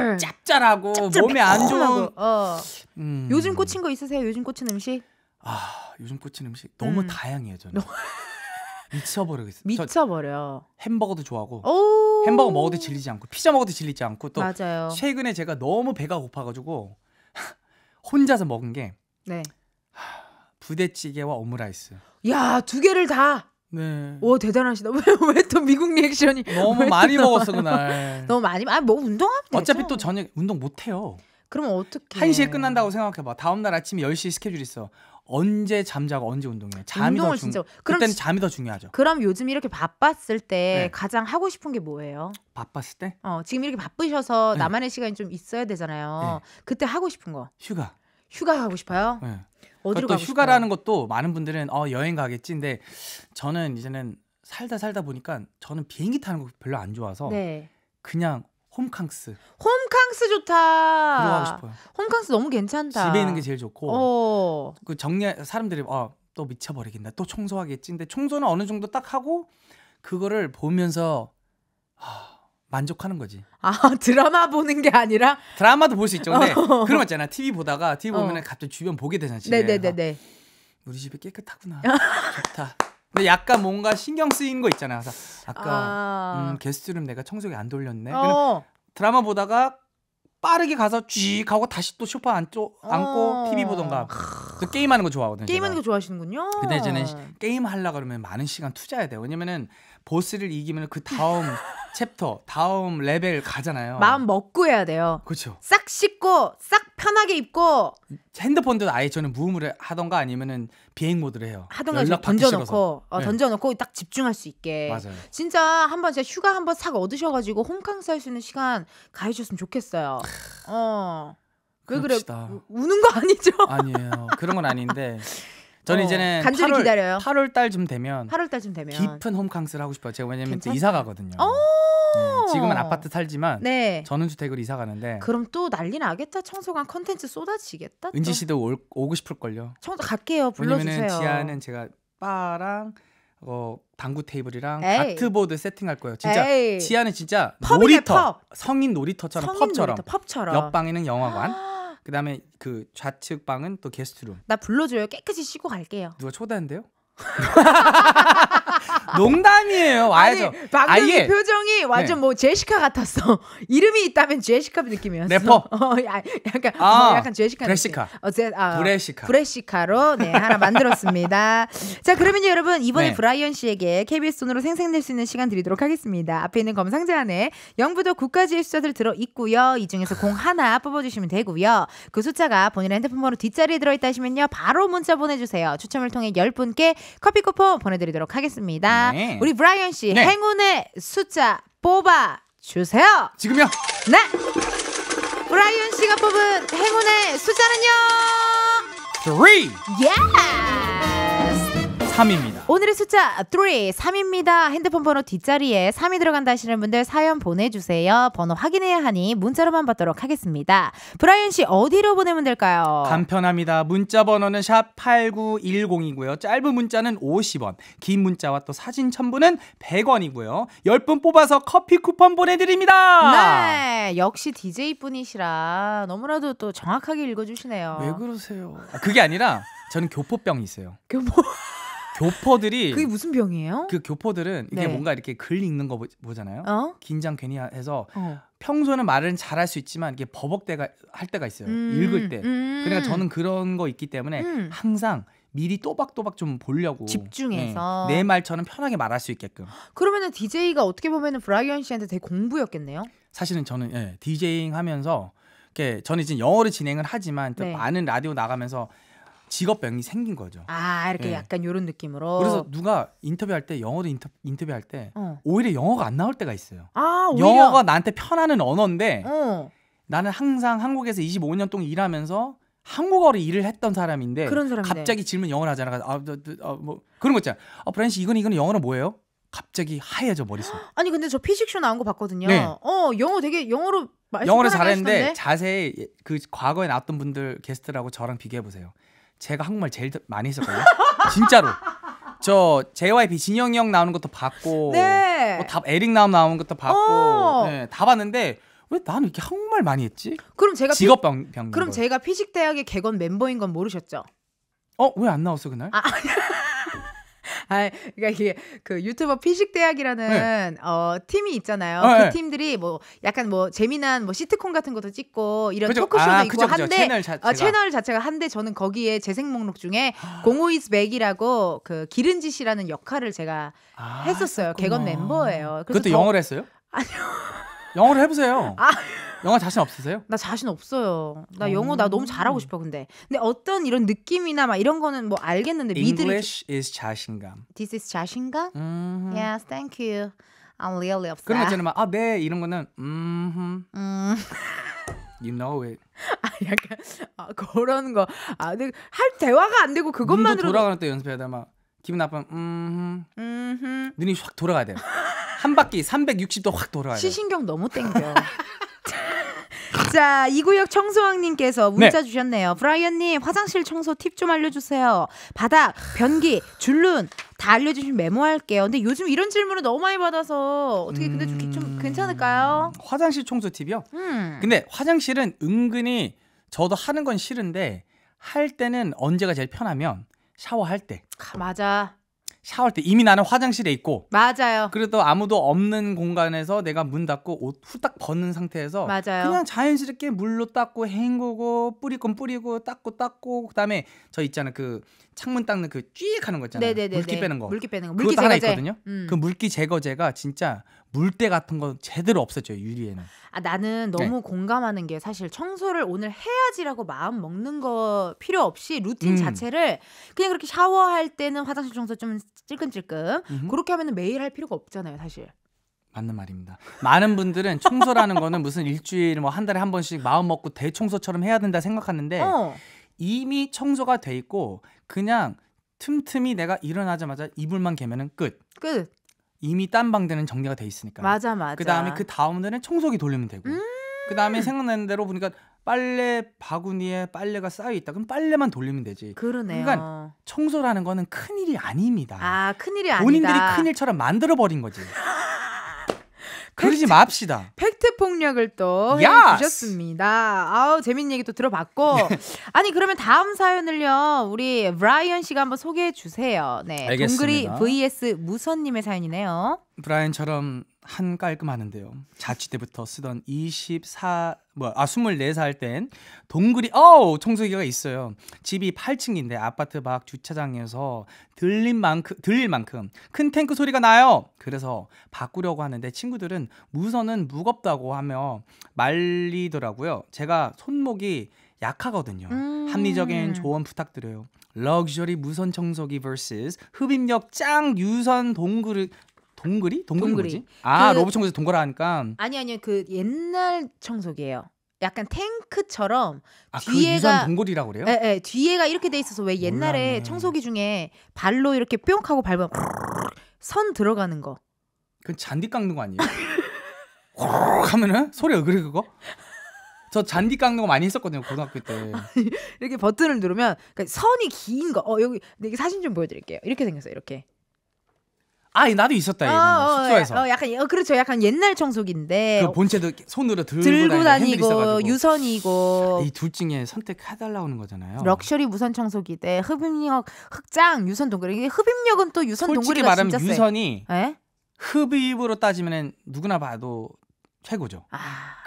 아, 짭짤하고 몸에 안 좋은 어. 음. 요즘 꽂힌 거 있으세요? 요즘 꽂힌 음식? 아 요즘 꽂힌 음식 너무 음. 다양해요 저는 미쳐버려요 미쳐버려. 햄버거도 좋아하고 햄버거 먹어도 질리지 않고 피자 먹어도 질리지 않고 또 맞아요. 최근에 제가 너무 배가 고파가지고 혼자서 먹은 게 네. 부대찌개와 오므라이스. 야, 두 개를 다. 네. 오 대단하시다. 왜 또 미국 리액션이 너무 많이 먹었어 그날. 너무 많이 아뭐 운동하면 되죠. 어차피 또 저녁 운동 못 해요. 그럼 어떻게? 1시에 끝난다고 생각해 봐. 다음 날 아침 10시 스케줄 있어. 언제 잠자고 언제 운동해? 잠이 더 중... 진 그럼 그때는 잠이 더 중요하죠. 그럼 요즘 이렇게 바빴을 때 네. 가장 하고 싶은 게 뭐예요? 바빴을 때? 어, 지금 이렇게 바쁘셔서 네. 나만의 시간이 좀 있어야 되잖아요. 네. 그때 하고 싶은 거. 휴가. 휴가 가고 싶어요? 네. 어디로 가고 휴가라는 싶어요? 것도 많은 분들은 어 여행 가겠지. 근데 저는 이제는 살다 살다 보니까 저는 비행기 타는 거 별로 안 좋아서 네. 그냥 홈캉스. 홈캉스 좋다. 들어하고 싶어요. 홈캉스 너무 괜찮다. 집에 있는 게 제일 좋고. 어. 그 정리 사람들이 어, 또미쳐버리겠네또 청소하겠지. 근데 청소는 어느 정도 딱 하고 그거를 보면서 하, 아, 만족하는 거지. 아 드라마 보는 게 아니라 드라마도 볼 수 있죠. 근데 어. 그런 거 있잖아. TV 보다가 TV 어. 보면 은 갑자기 주변 보게 되잖아. 집에. 네네네네. 우리 집이 깨끗하구나. 좋다. 근데 약간 뭔가 신경 쓰이는 거 있잖아. 그래서 아까 아... 음, 게스트룸 내가 청소기 안 돌렸네. 어. 드라마 보다가 빠르게 가서 쥐익 하고 다시 또 쇼파 안고 어. 앉고 TV 보던가. 그 게임하는 거 좋아하거든요. 게임하는 제거 좋아하시는군요. 근데 저는 게임 하려 그러면 많은 시간 투자해야 돼요. 왜냐면은 보스를 이기면 그 다음 챕터 다음 레벨 가잖아요. 마음 먹고 해야 돼요. 그렇죠. 싹 씻고 싹 편하게 입고 핸드폰도 아예 저는 무음을 하던가 아니면은 비행 모드를 해요. 하던가 던져놓고 어, 네. 던져놓고 딱 집중할 수 있게. 맞아요. 진짜 한번 진짜 휴가 한번 싹 얻으셔가지고 홈캉스 할 수 있는 시간 가해주셨으면 좋겠어요. 어. 왜 그래? 우는 거 아니죠? 아니에요. 그런 건 아닌데. 저는 어, 이제는 간절히 8월, 기다려요. 8월 달쯤 되면 8월 달쯤 되면 깊은 홈캉스를 하고 싶어요. 제가 왜냐면 괜찮 이사 가거든요. 어! 네, 지금은 아파트 살지만 네. 전원주택으로 이사 가는데 그럼 또 난리 나겠다. 청소관 컨텐츠 쏟아지겠다. 은지 씨도 올, 오고 싶을 걸요. 청소 갈게요. 불러주세요. 지하는 제가 바랑 어 당구 테이블이랑 에이. 다트보드 세팅할 거예요. 진짜 에이. 지하는 진짜 놀이터 펍이네, 펍. 성인 놀이터처럼 성인 펍처럼 놀이터, 펍처럼 옆 방에는 영화관. 아. 그다음에 그 좌측 방은 또 게스트룸. 나 불러줘요. 깨끗이 쉬고 갈게요. 누가 초대한대요? 농담이에요. 와야죠. 아니, 방금 아예. 표정이 완전 네. 뭐 제시카 같았어. 이름이 있다면 제시카 느낌이었어. 래퍼. 어, 약간 아, 어, 약간 제시카. 브레시카. 어, 제, 아, 브레시카. 브레시카로 네 하나 만들었습니다. 자 그러면 여러분 이번에 네. 브라이언 씨에게 KBS 돈으로 생생낼 수 있는 시간 드리도록 하겠습니다. 앞에 있는 검 상자 안에 영부도 국가지의 숫자들 들어 있고요. 이 중에서 공 하나 뽑아주시면 되고요. 그 숫자가 본인의 핸드폰 번호 뒷자리에 들어있다 하시면요 바로 문자 보내주세요. 추첨을 통해 10분께 커피 쿠폰 보내드리도록 하겠습니다. 네. 우리 브라이언 씨 네. 행운의 숫자 뽑아 주세요. 지금요? 네. 브라이언 씨가 뽑은 행운의 숫자는요. 3. 예. Yeah! 3입니다. 오늘의 숫자 3, 3입니다. 핸드폰 번호 뒷자리에 3이 들어간다 하시는 분들 사연 보내주세요. 번호 확인해야 하니 문자로만 받도록 하겠습니다. 브라이언 씨 어디로 보내면 될까요? 간편합니다. 문자 번호는 샵 8910이고요. 짧은 문자는 50원, 긴 문자와 또 사진 첨부는 100원이고요. 10분 뽑아서 커피 쿠폰 보내드립니다. 네, 역시 d j 뿐이시라 너무나도 또 정확하게 읽어주시네요. 왜 그러세요? 아, 그게 아니라 저는 교포병이 있어요. 교포? 교포들이 그게 무슨 병이에요? 그 교포들은 이게 네. 뭔가 이렇게 글 읽는 거 보잖아요. 어? 긴장 괜히 해서 어. 평소는 말은 잘할 수 있지만 이게 버벅대가 할 때가 있어요. 음, 읽을 때. 그러니까 음. 그러니까 저는 그런 거 있기 때문에 음. 항상 미리 또박또박 좀 보려고 집중해서 네. 내 말처럼 편하게 말할 수 있게끔. 그러면은 DJ가 어떻게 보면은 브라이언 씨한테 되게 공부였겠네요. 사실은 저는 예, d j i 하면서 이렇게 저는 이제 영어로 진행을 하지만 네. 많은 라디오 나가면서 직업병이 생긴 거죠. 아 이렇게 예. 약간 이런 느낌으로. 그래서 누가 인터뷰할 때 영어도 인터, 인터뷰할 때 어. 오히려 영어가 안 나올 때가 있어요. 아 오히려. 영어가 나한테 편하는 언어인데 어. 나는 항상 한국에서 25년 동안 일하면서 한국어로 일을 했던 사람인데 갑자기 질문 영어로 하잖아. 아뭐 아, 아 뭐 그런 거 있잖아. 아 브랜시 이건 이건 영어로 뭐예요? 갑자기 하얘져 머릿속. 아니 근데 저 피식쇼 나온 거 봤거든요. 네. 어 영어 되게 영어로 영어를 잘했는데 하시던데? 자세히 그 과거에 나왔던 분들 게스트라고 저랑 비교해 보세요. 제가 한국말 제일 많이 했었거든요. 진짜로. 저 JYP 진영이 형 나오는 것도 봤고 네. 뭐다 에릭 나 나오는 것도 봤고 어. 네, 다 봤는데 왜 나는 이렇게 한국말 많이 했지? 그럼 제가 직업 병, 병 그럼 제가 피식 대학의 개건 멤버인 건 모르셨죠? 어 왜 안 나왔어 그날? 아, 아, 그러니까 이게 그 유튜버 피식 대학이라는 네. 어 팀이 있잖아요. 아, 그 네. 팀들이 뭐 약간 뭐 재미난 뭐 시트콤 같은 것도 찍고 이런 그쵸? 토크쇼도 아, 있고 그쵸, 그쵸. 한데 채널 자체가. 어, 채널 자체가 한데 저는 거기에 재생 목록 중에 아. 공오이즈 맥이라고그기른짓이라는 역할을 제가 아, 했었어요. 개건 멤버예요. 그것도 더... 영어를 했어요? 아니요. 영어를 해보세요. 아. 영어 자신 없으세요? 나 자신 없어요. 나 어. 영어 나 너무 잘하고 싶어 근데. 근데 어떤 이런 느낌이나 막 이런 거는 뭐 알겠는데 미드 English is 자신감. This is 자신감? 음. Yes, thank you. I'm really upset. 그런 거있잖 막, 아, 네 이런 거는 음. You know it. 아 약간 아, 그런 거. 아, 근데 할 대화가 안 되고 그것만으로 돌아가는 또 연습해야 돼. 막 기분 나쁘 음. 음. 눈이 확 돌아가야 돼. 한 바퀴 360도 확 돌아가요. 시신경 너무 땡겨. 자, 이구역 청소왕님께서 문자 네. 주셨네요. 브라이언님, 화장실 청소 팁 좀 알려주세요. 바닥, 변기, 줄눈 다 알려주시면 메모할게요. 근데 요즘 이런 질문을 너무 많이 받아서 어떻게 근데 좀, 좀 음. 괜찮을까요? 화장실 청소 팁이요? 음. 근데 화장실은 은근히 저도 하는 건 싫은데 할 때는 언제가 제일 편하면 샤워할 때. 아, 맞아. 샤워할 때 이미 나는 화장실에 있고 맞아요. 그래도 아무도 없는 공간에서 내가 문 닫고 옷 후딱 벗는 상태에서 맞아요. 그냥 자연스럽게 물로 닦고 헹구고 뿌리건 뿌리고 닦고 닦고 그다음에 저 있잖아 그 창문 닦는 그 쥐익 하는 거 있잖아요. 네네네 물기 빼는 거. 물기 빼는 거. 물기 그것도 제거제. 하나 있거든요. 음. 그 물기 제거제가 진짜 물때 같은 거 제대로 없었죠 유리에는. 아 나는 네. 너무 네. 공감하는 게 사실 청소를 오늘 해야지라고 마음 먹는 거 필요 없이 루틴 음. 자체를 그냥 그렇게 샤워할 때는 화장실 청소 좀 찔끔찔끔 음흠. 그렇게 하면은 매일 할 필요가 없잖아요 사실. 맞는 말입니다. 많은 분들은 청소라는 거는 무슨 일주일 뭐한 달에 한 번씩 마음 먹고 대청소처럼 해야 된다 생각하는데 어. 이미 청소가 돼 있고 그냥 틈틈이 내가 일어나자마자 이불만 개면은 끝. 끝. 이미 딴 방들은 정리가 돼 있으니까. 맞아 맞아. 그다음에 그 다음 날은 청소기 돌리면 되고. 음~ 그다음에 생각나는 대로 보니까 빨래 바구니에 빨래가 쌓여 있다. 그럼 빨래만 돌리면 되지. 그러네요. 그러니까 청소라는 거는 큰 일이 아닙니다. 아, 큰 일이 아니다. 본인들이 큰 일처럼 만들어 버린 거지. 그러지 팩트, 맙시다. 팩트 폭력을 또 야스! 해주셨습니다. 아우 재밌는 얘기 또 들어봤고 네. 아니 그러면 다음 사연을요 우리 브라이언 씨가 한번 소개해 주세요. 네, 알겠습니다. 동그리 vs 무선님의 사연이네요. 브라이언처럼 한 깔끔하는데요. 자취 때부터 쓰던 24, 뭐, 아, 24살 땐 동그리, 어우! 청소기가 있어요. 집이 8층인데 아파트 밖 주차장에서 들린 만큼, 들릴 만큼 큰 탱크 소리가 나요! 그래서 바꾸려고 하는데 친구들은 무선은 무겁다고 하며 말리더라고요. 제가 손목이 약하거든요. 음. 합리적인 조언 부탁드려요. 럭셔리 무선 청소기 vs 흡입력 짱 유선 동그리 동글이동글리 동그리. 뭐지? 아 그, 로봇 청소기 동그라 니까 아니 아니요 그 옛날 청소기예요. 약간 탱크처럼 아, 그 뒤에가 그 동골이라고 그래요? 예, 예, 뒤에가 이렇게 돼 있어서 왜 옛날에 몰랐네. 청소기 중에 발로 이렇게 뿅 하고 밟으면 선 들어가는 거. 그건 잔디 깎는 거 아니에요? 하면은 소리가 그래 그거? 저 잔디 깎는 거 많이 했었거든요 고등학교 때. 이렇게 버튼을 누르면 그러니까 선이 긴 거. 어 여기 이게 사진 좀 보여드릴게요. 이렇게 생겼어요 이렇게. 아, 이 나도 있었다. 어, 어, 숙소에서. 어, 약간 어, 그렇죠. 약간 옛날 청소기인데. 그 본체도 손으로 들고, 들고 다니고, 유선이고. 이 둘 중에 선택해달라는 고 거잖아요. 럭셔리 무선 청소기대 흡입력 흑장 유선 동그리. 이게 흡입력은 또 유선 솔직히 동그리가 말하면 유선이 에? 예? 흡입으로 따지면 누구나 봐도 최고죠. 아.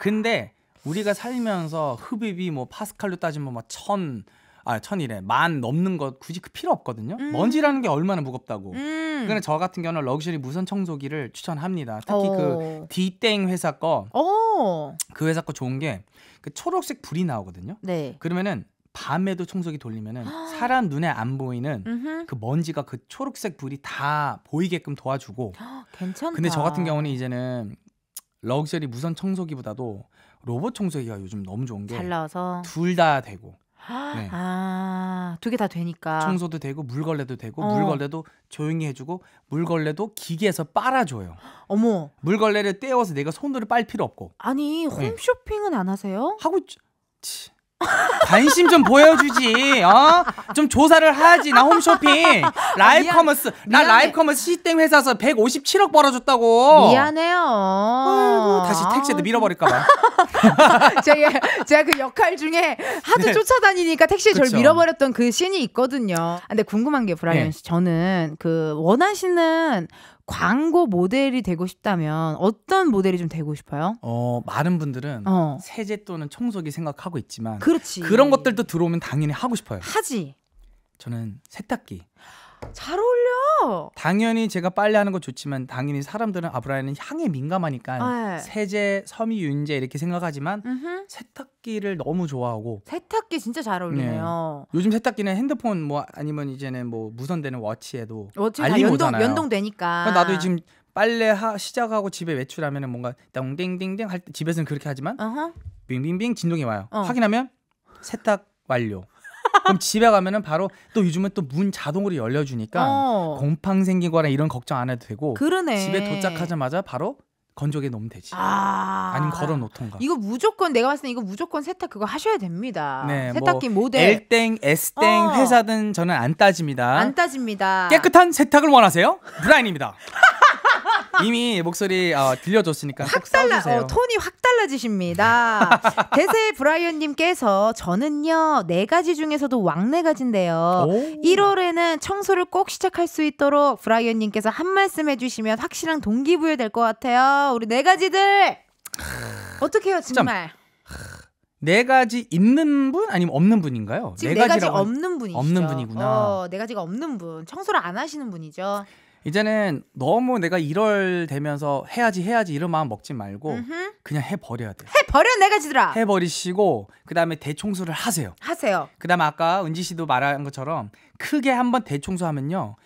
근데 우리가 살면서 흡입이 뭐 파스칼로 따지면 막 뭐 천. 아 천일에 만 넘는 것 굳이 그 필요 없거든요. 음. 먼지라는 게 얼마나 무겁다고. 음. 그러니저 같은 경우는 럭셔리 무선 청소기를 추천합니다. 특히 오. 그 어. 디땡 회사 거. 오. 어. 그 회사 거 좋은 게 그 초록색 불이 나오거든요. 네. 그러면은 밤에도 청소기 돌리면은 사람 눈에 안 보이는 그 먼지가 그 초록색 불이 다 보이게끔 도와주고. 괜찮다. 근데 저 같은 경우는 이제는 럭셔리 무선 청소기보다도 로봇 청소기가 요즘 너무 좋은 게 둘 다 되고 네. 아, 두 개 다 되니까. 청소도 되고 물걸레도 되고 어. 물걸레도 조용히 해주고 물걸레도 기계에서 빨아줘요. 어머. 물걸레를 떼어서 내가 손으로 빨 필요 없고. 아니 네. 홈쇼핑은 네. 안 하세요? 하고 있... 치. 관심 좀 보여주지. 어? 좀 조사를 하지. 나 홈쇼핑. 아, 라이브 아, 커머스. 나 미안해. 라이브 커머스 시스 회사에서 157억 벌어줬다고. 미안해요. 아이고, 다시 택시도 밀어버릴까봐. 제가, 제가 그 역할 중에 하도 네. 쫓아다니니까 택시에 그 저를 밀어버렸던 그씬이 있거든요. 아, 근데 궁금한 게 브라이언 네. 씨, 네. 저는 그 원하시는 광고 모델이 되고 싶다면 어떤 모델이 좀 되고 싶어요? 어, 많은 분들은 어. 세제 또는 청소기 생각하고 있지만 그렇지. 그런 것들도 들어오면 당연히 하고 싶어요. 하지. 저는 세탁기. 잘 어울려. 당연히 제가 빨래 하는 거 좋지만 당연히 사람들은 아브라에은 향에 민감하니까 네. 세제, 섬유유제 이렇게 생각하지만 음흠. 세탁기를 너무 좋아하고 세탁기 진짜 잘 어울리네요. 네. 요즘 세탁기는 핸드폰 뭐 아니면 이제는 뭐 무선되는 워치에도 알림 연동, 오 연동되니까. 그러니까 나도 지금 빨래 하, 시작하고 집에 외출하면은 뭔가 땡띵띵땡할때 집에서는 그렇게 하지만 빙빙빙 진동이 와요. 어. 확인하면 세탁 완료. 그럼 집에 가면은 바로 또 요즘은 또 문 자동으로 열려주니까 어. 곰팡 생기 거나 이런 걱정 안 해도 되고 그러네. 집에 도착하자마자 바로 건조기에 넣으면 되지. 아~ 니면 걸어 놓던가. 이거 무조건 내가 봤을 때 이거 무조건 세탁 그거 하셔야 됩니다. 네, 뭐 세탁기 뭐 모델 L땡, S땡 어. 회사든 저는 안 따집니다. 안 따집니다. 깨끗한 세탁을 원하세요? 브라인입니다. 이미 목소리 어, 들려줬으니까 확 달라 어, 톤이 확 달라지십니다. 대세 브라이언님께서 저는요 네 가지 중에서도 왕래가지인데요. 1월에는 청소를 꼭 시작할 수 있도록 브라이언님께서 한 말씀 해주시면 확실한 동기부여 될 것 같아요. 우리 네 가지들 어떻게요 정말? 네 가지 있는 분 아니면 없는 분인가요? 지금 네, 네 가지 없는 분이죠. 없는 분이구나. 어, 네 가지가 없는 분. 청소를 안 하시는 분이죠. 이제는 너무 내가 이럴 되면서 해야지 해야지 이런 마음 먹지 말고 음흠. 그냥 해 버려야 돼해 버려 내가 지더라. 해 버리시고 그다음에 대청소를 하세요. 하세요. 그다음에 아까 은지 씨도 말한 것처럼 크게 한번 대청소하면요.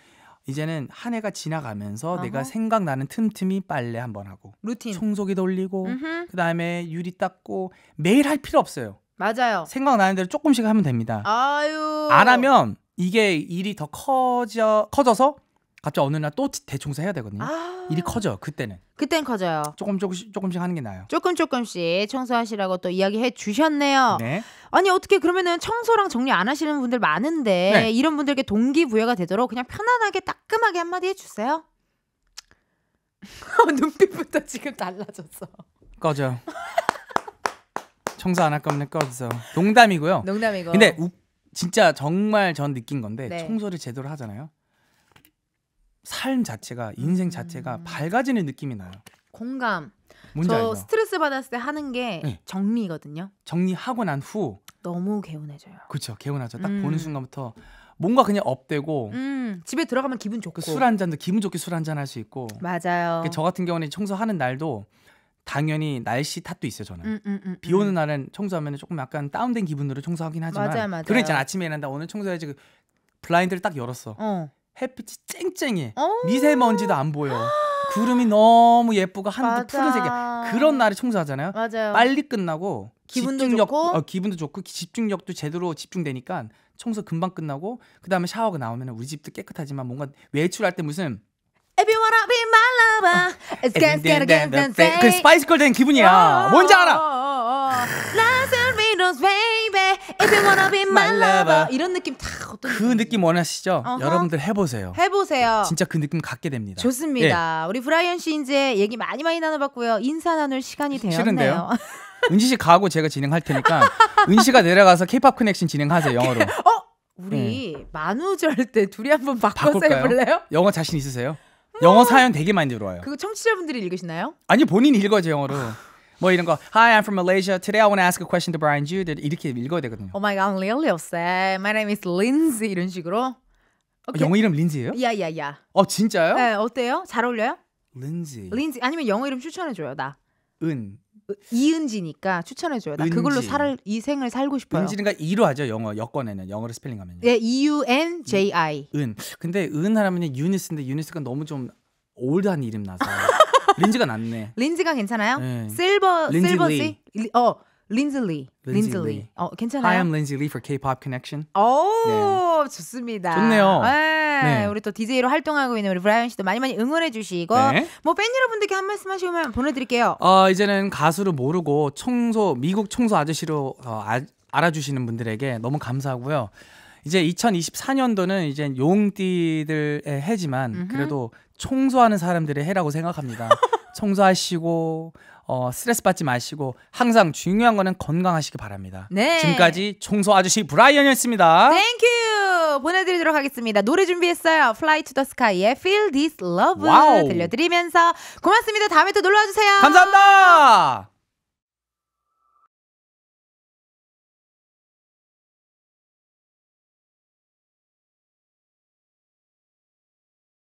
이제는 한 해가 지나가면서 어허. 내가 생각나는 틈틈이 빨래 한번 하고 루틴 청소기 돌리고 음흠. 그다음에 유리 닦고 매일 할 필요 없어요. 맞아요. 생각나는 대로 조금씩 하면 됩니다. 아유. 안 하면 이게 일이 더 커져 커져서 갑자기 어느 날 또 대청소 해야 되거든요. 아~ 일이 커져 그때는. 그땐 커져요. 조금 조금씩 조금씩 하는 게 나아요. 조금 조금씩 청소하시라고 또 이야기해 주셨네요. 네. 아니 어떻게 그러면은 청소랑 정리 안 하시는 분들 많은데 네. 이런 분들께 동기 부여가 되도록 그냥 편안하게 따끔하게 한마디 해주세요. 눈빛부터 지금 달라졌어. 꺼져. 청소 안 할 거면 꺼져. 농담이고요. 농담이고. 근데 우, 진짜 정말 전 느낀 건데 네. 청소를 제대로 하잖아요. 삶 자체가 인생 자체가 음. 밝아지는 느낌이 나요. 공감. 저 알죠? 스트레스 받았을 때 하는 게 네. 정리거든요. 정리하고 난 후 너무 개운해져요. 그렇죠. 개운하죠. 딱 음. 보는 순간부터 뭔가 그냥 업되고 음. 집에 들어가면 기분 좋고 그 술한 잔도 기분 좋게 술 한 잔 할 수 있고 맞아요. 그 저 같은 경우는 청소하는 날도 당연히 날씨 탓도 있어요 저는 음, 음, 음, 비 오는 음. 날은 청소하면 조금 약간 다운된 기분으로 청소하긴 하지만 맞아요, 맞아요. 그러니까 아침에 일어난다 오늘 청소해야지 그 블라인드를 딱 열었어 어. 햇빛이 쨍쨍해. 어. 미세먼지도 안 보여. 아. 구름이 너무 예쁘고 하늘도 푸른색이야. 그런 날이 청소하잖아요. 맞아요. 빨리 끝나고 기분도 집중력, 좋고 어, 기분도 좋고 집중력도 제대로 집중되니까 청소 금방 끝나고 그다음에 샤워가 나오면 우리 집도 깨끗하지만 뭔가 외출할 때 무슨 Everyone be my lover. 그 스파이스걸 된 기분이야. 어. 뭔지 알아? If you wanna be my lover 이런 느낌 다그 느낌, 느낌 원하시죠? 어허. 여러분들 해보세요. 해보세요. 진짜 그 느낌 갖게 됩니다. 좋습니다. 예. 우리 브라이언 씨 이제 얘기 많이 많이 나눠봤고요. 인사 나눌 시간이 되었네요. 은데요 은지 씨 가고 제가 진행할 테니까 은지 씨가 내려가서 케이팝 커넥션 진행하세요 영어로. 어? 우리 음. 만우절 때 둘이 한번 바꿔서 바꿀까요? 해볼래요? 영어 자신 있으세요? 영어 사연 되게 많이 들어와요. 그거 청취자분들이 읽으시나요? 아니 본인이 읽어야죠 영어로. 아. 뭐 이런 거. Hi, I'm from Malaysia. Today I want to ask a question to Brian Jude. 네, 이렇게 읽어야 되거든요. Oh my god, I'm really upset. My name is Lindsay. 이런 식으로. 아, okay. 영어 이름 린지예요? 야, 야, 야. 어 진짜요? 네, 어때요? 잘 어울려요? 린지. 린지 아니면 영어 이름 추천해줘요 나. 은. 이은지니까 추천해줘요. 나 은지. 그걸로 살, 이 생을 살고 싶어요. 은지가 이로 하죠 영어 여권에는 영어로 스펠링하면. 네, E U N J I. 은. 근데 은 하라면 유니스인데 유니스가 너무 좀 올드한 이름 나서. 린즈가 낫네. 린즈가 괜찮아요? 네. 실버 실버지? 어, 어린즈리린즈리어 괜찮아요? I am Lindsay Lee for K-pop Connection. 오 네. 좋습니다. 좋네요. 네. 네. 우리 또 DJ로 활동하고 있는 우리 브라이언 씨도 많이 많이 응원해 주시고 네. 뭐팬 여러분들께 한 말씀 하시면 보내드릴게요. 어 이제는 가수를 모르고 청소 미국 청소 아저씨로 어, 아, 알아주시는 분들에게 너무 감사하고요. 이제 2024년도는 이제 용띠들의 해지만 음흠. 그래도 청소하는 사람들의 해라고 생각합니다. 청소하시고 어, 스트레스 받지 마시고 항상 중요한 거는 건강하시기 바랍니다. 네. 지금까지 청소 아저씨 브라이언이었습니다. 땡큐 보내드리도록 하겠습니다. 노래 준비했어요. Fly to the Sky의 Feel This Love 와우. 들려드리면서 고맙습니다. 다음에 또 놀러와주세요. 감사합니다.